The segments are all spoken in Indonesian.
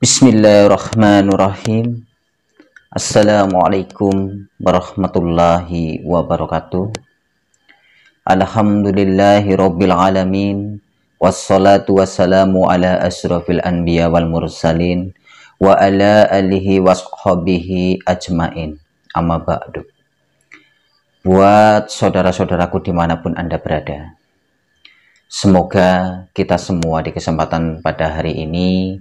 Bismillahirrahmanirrahim. Assalamualaikum warahmatullahi wabarakatuh. Alhamdulillahi rabbil alamin. Wassalatu wassalamu ala asrafil anbiya wal mursalin wa ala alihi washabihi ajmain. Amma ba'du. Buat saudara-saudaraku dimanapun Anda berada, semoga kita semua di kesempatan pada hari ini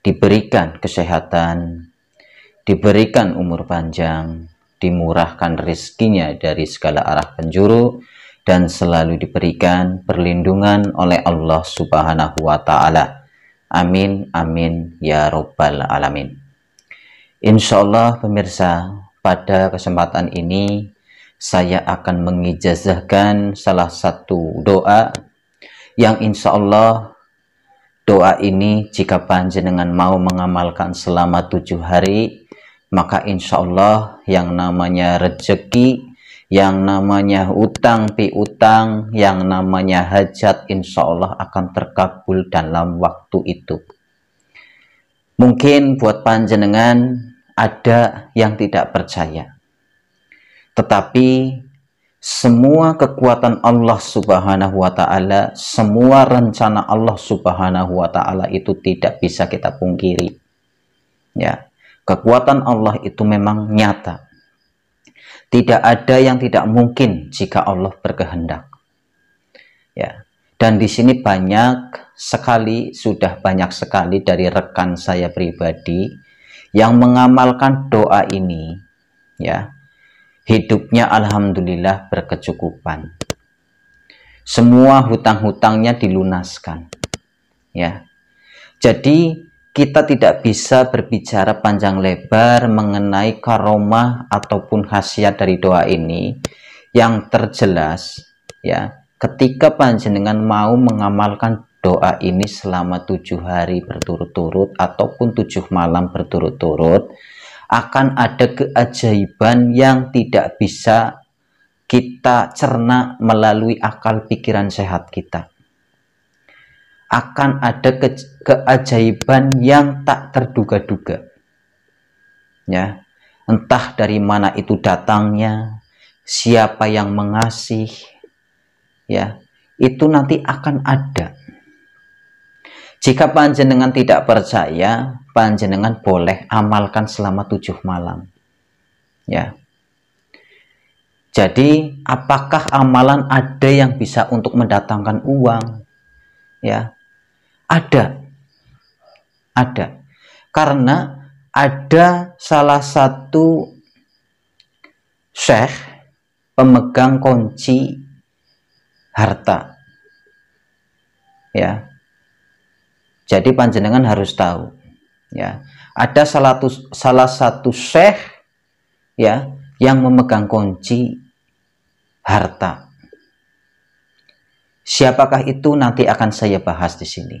diberikan kesehatan, diberikan umur panjang, dimurahkan rezekinya dari segala arah penjuru, dan selalu diberikan perlindungan oleh Allah Subhanahu wa Ta'ala. Amin, amin, ya Robbal 'Alamin. Insya Allah, pemirsa, pada kesempatan ini saya akan mengijazahkan salah satu doa yang insya Allah Doa ini jika panjenengan mau mengamalkan selama tujuh hari, maka insya Allah yang namanya rezeki yang namanya utang piutang, yang namanya hajat insya Allah akan terkabul dalam waktu itu. Mungkin buat panjenengan ada yang tidak percaya. Tetapi semua kekuatan Allah Subhanahu wa taala, semua rencana Allah Subhanahu wa taala itu tidak bisa kita pungkiri. Ya. Kekuatan Allah itu memang nyata. Tidak ada yang tidak mungkin jika Allah berkehendak. Ya. Dan di sini banyak sekali sudah banyak sekali dari rekan saya pribadi yang mengamalkan doa ini ya hidupnya alhamdulillah berkecukupan. Semua hutang-hutangnya dilunaskan. Ya. Jadi kita tidak bisa berbicara panjang lebar mengenai karomah ataupun khasiat dari doa ini yang terjelas ya ketika panjenengan mau mengamalkan doa ini selama tujuh hari berturut-turut ataupun tujuh malam berturut-turut akan ada keajaiban yang tidak bisa kita cerna melalui akal pikiran sehat kita. Akan ada ke keajaiban yang tak terduga-duga. Ya. Entah dari mana itu datangnya, siapa yang mengasih, ya. Itu nanti akan ada jika panjenengan tidak percaya, panjenengan boleh amalkan selama tujuh malam. Ya. Jadi, apakah amalan ada yang bisa untuk mendatangkan uang? Ya. Ada. Ada. Karena ada salah satu syekh pemegang kunci harta. Ya, jadi panjenengan harus tahu. Ya, ada salah satu salah satu syekh ya yang memegang kunci harta. Siapakah itu nanti akan saya bahas di sini.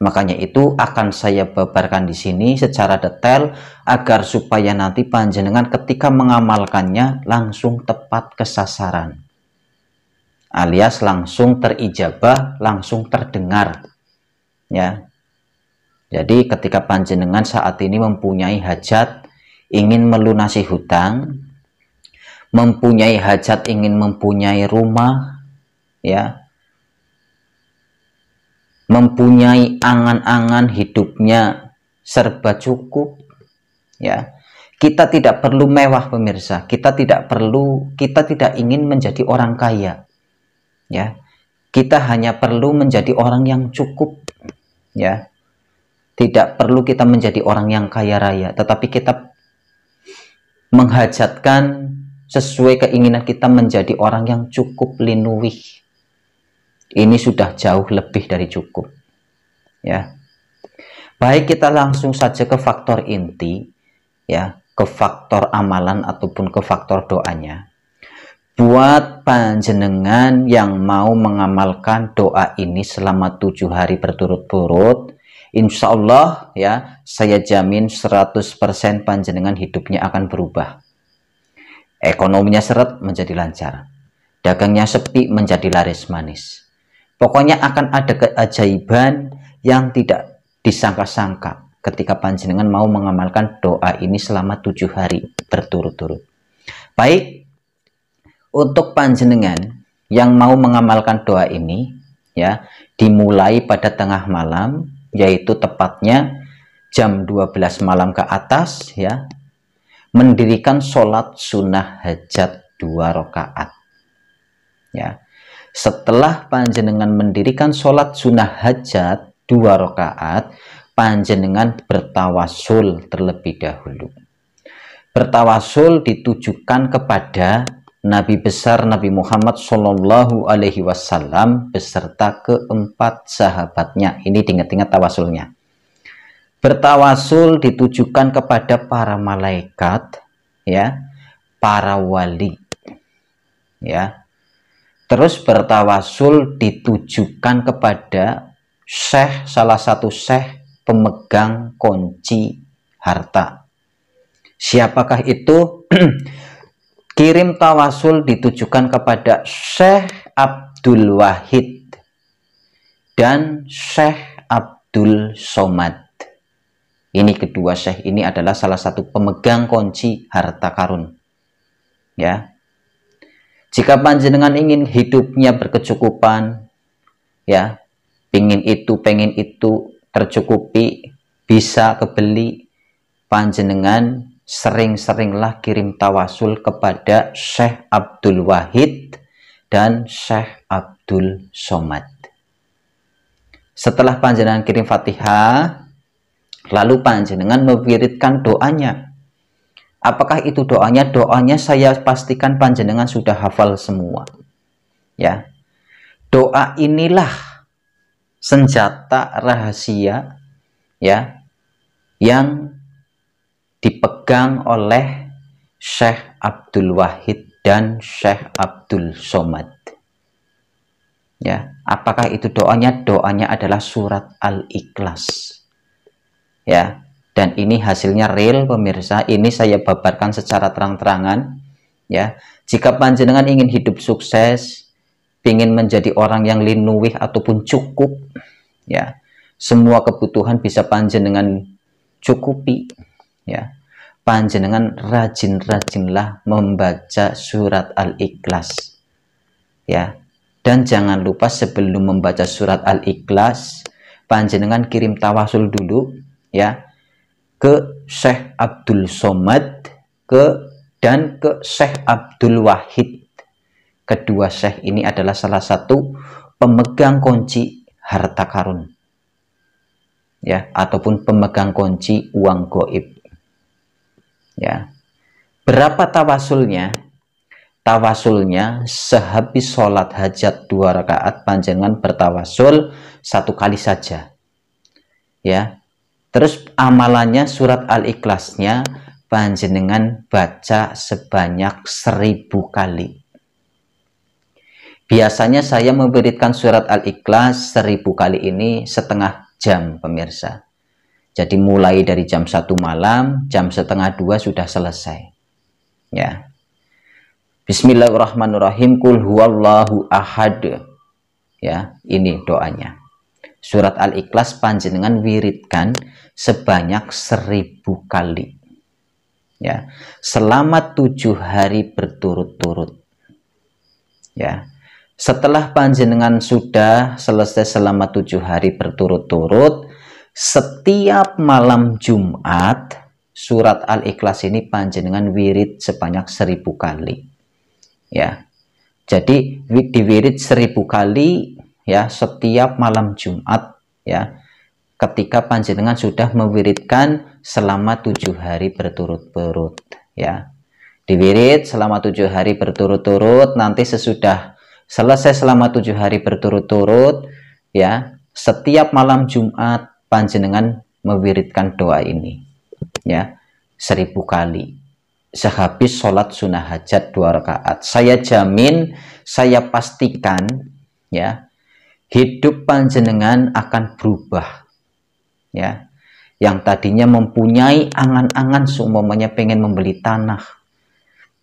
Makanya itu akan saya paparkan di sini secara detail agar supaya nanti panjenengan ketika mengamalkannya langsung tepat kesasaran. Alias langsung terijabah, langsung terdengar ya. Jadi ketika panjenengan saat ini mempunyai hajat ingin melunasi hutang, mempunyai hajat ingin mempunyai rumah, ya. Mempunyai angan-angan hidupnya serba cukup, ya. Kita tidak perlu mewah pemirsa, kita tidak perlu, kita tidak ingin menjadi orang kaya. Ya. Kita hanya perlu menjadi orang yang cukup ya tidak perlu kita menjadi orang yang kaya raya tetapi kita menghajatkan sesuai keinginan kita menjadi orang yang cukup linuwih ini sudah jauh lebih dari cukup ya baik kita langsung saja ke faktor inti ya ke faktor amalan ataupun ke faktor doanya buat panjenengan yang mau mengamalkan doa ini selama tujuh hari berturut-turut insya Allah ya saya jamin 100% panjenengan hidupnya akan berubah ekonominya seret menjadi lancar dagangnya sepi menjadi laris manis pokoknya akan ada keajaiban yang tidak disangka-sangka ketika panjenengan mau mengamalkan doa ini selama tujuh hari berturut-turut baik untuk panjenengan yang mau mengamalkan doa ini ya dimulai pada tengah malam yaitu tepatnya jam 12 malam ke atas ya mendirikan sholat sunnah hajat dua rakaat ya setelah panjenengan mendirikan sholat sunnah hajat dua rakaat panjenengan bertawasul terlebih dahulu bertawasul ditujukan kepada Nabi besar Nabi Muhammad Shallallahu Alaihi Wasallam beserta keempat sahabatnya. Ini diingat-ingat tawasulnya. Bertawasul ditujukan kepada para malaikat, ya, para wali, ya. Terus bertawasul ditujukan kepada syekh, salah satu syekh pemegang kunci harta. Siapakah itu? Kirim tawasul ditujukan kepada Syekh Abdul Wahid dan Syekh Abdul Somad. Ini kedua syekh ini adalah salah satu pemegang kunci harta karun. Ya. Jika panjenengan ingin hidupnya berkecukupan, ya, pingin itu, pengin itu tercukupi, bisa kebeli, panjenengan sering-seringlah kirim tawasul kepada Syekh Abdul Wahid dan Syekh Abdul Somad. Setelah panjenengan kirim Fatihah, lalu panjenengan mewiridkan doanya. Apakah itu doanya? Doanya saya pastikan panjenengan sudah hafal semua. Ya. Doa inilah senjata rahasia ya yang dipegang oleh Syekh Abdul Wahid dan Syekh Abdul Somad. Ya, apakah itu doanya? Doanya adalah surat Al-Ikhlas. Ya, dan ini hasilnya real pemirsa. Ini saya babarkan secara terang-terangan. Ya, jika panjenengan ingin hidup sukses, ingin menjadi orang yang linuwih ataupun cukup, ya, semua kebutuhan bisa panjenengan cukupi ya panjenengan rajin-rajinlah membaca surat Al-Ikhlas. Ya. Dan jangan lupa sebelum membaca surat Al-Ikhlas, panjenengan kirim tawasul dulu ya ke Syekh Abdul Somad ke dan ke Syekh Abdul Wahid. Kedua syekh ini adalah salah satu pemegang kunci harta karun. Ya, ataupun pemegang kunci uang goib ya berapa tawasulnya tawasulnya sehabis sholat hajat dua rakaat panjenengan bertawasul satu kali saja ya terus amalannya surat al-ikhlasnya panjenengan baca sebanyak seribu kali biasanya saya memberikan surat al-ikhlas seribu kali ini setengah jam pemirsa jadi mulai dari jam satu malam, jam setengah dua sudah selesai. Ya. Bismillahirrahmanirrahim. Kul huwallahu ahad. Ya, ini doanya. Surat Al-Ikhlas panjenengan wiridkan sebanyak seribu kali. Ya, selama tujuh hari berturut-turut. Ya, setelah panjenengan sudah selesai selama tujuh hari berturut-turut, setiap malam Jumat surat Al-Ikhlas ini panjenengan wirid sebanyak seribu kali. Ya. Jadi di wirid seribu kali ya setiap malam Jumat ya ketika panjenengan sudah mewiridkan selama tujuh hari berturut-turut ya wirid selama tujuh hari berturut-turut nanti sesudah selesai selama tujuh hari berturut-turut ya setiap malam Jumat panjenengan mewiridkan doa ini ya seribu kali sehabis sholat sunnah hajat dua rakaat saya jamin saya pastikan ya hidup panjenengan akan berubah ya yang tadinya mempunyai angan-angan seumpamanya pengen membeli tanah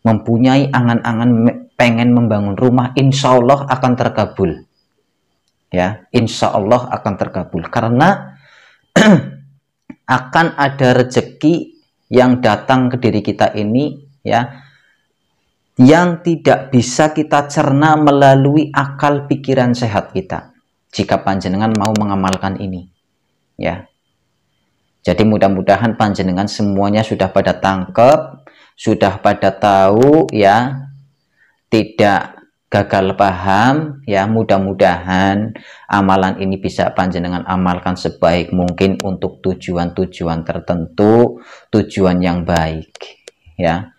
mempunyai angan-angan pengen membangun rumah insya Allah akan terkabul ya insya Allah akan terkabul karena akan ada rezeki yang datang ke diri kita ini ya yang tidak bisa kita cerna melalui akal pikiran sehat kita jika panjenengan mau mengamalkan ini ya jadi mudah-mudahan panjenengan semuanya sudah pada tangkep sudah pada tahu ya tidak gagal paham ya mudah-mudahan amalan ini bisa panjenengan amalkan sebaik mungkin untuk tujuan-tujuan tertentu tujuan yang baik ya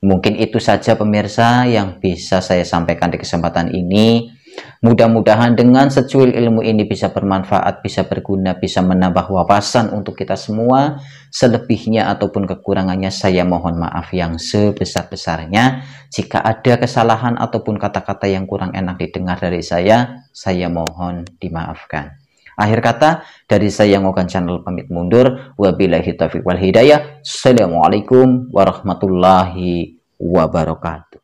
mungkin itu saja pemirsa yang bisa saya sampaikan di kesempatan ini Mudah-mudahan dengan secuil ilmu ini bisa bermanfaat, bisa berguna, bisa menambah wawasan untuk kita semua. Selebihnya ataupun kekurangannya saya mohon maaf yang sebesar-besarnya. Jika ada kesalahan ataupun kata-kata yang kurang enak didengar dari saya, saya mohon dimaafkan. Akhir kata dari saya Ngokan Channel pamit mundur. Wabillahi taufiq wal hidayah. Assalamualaikum warahmatullahi wabarakatuh.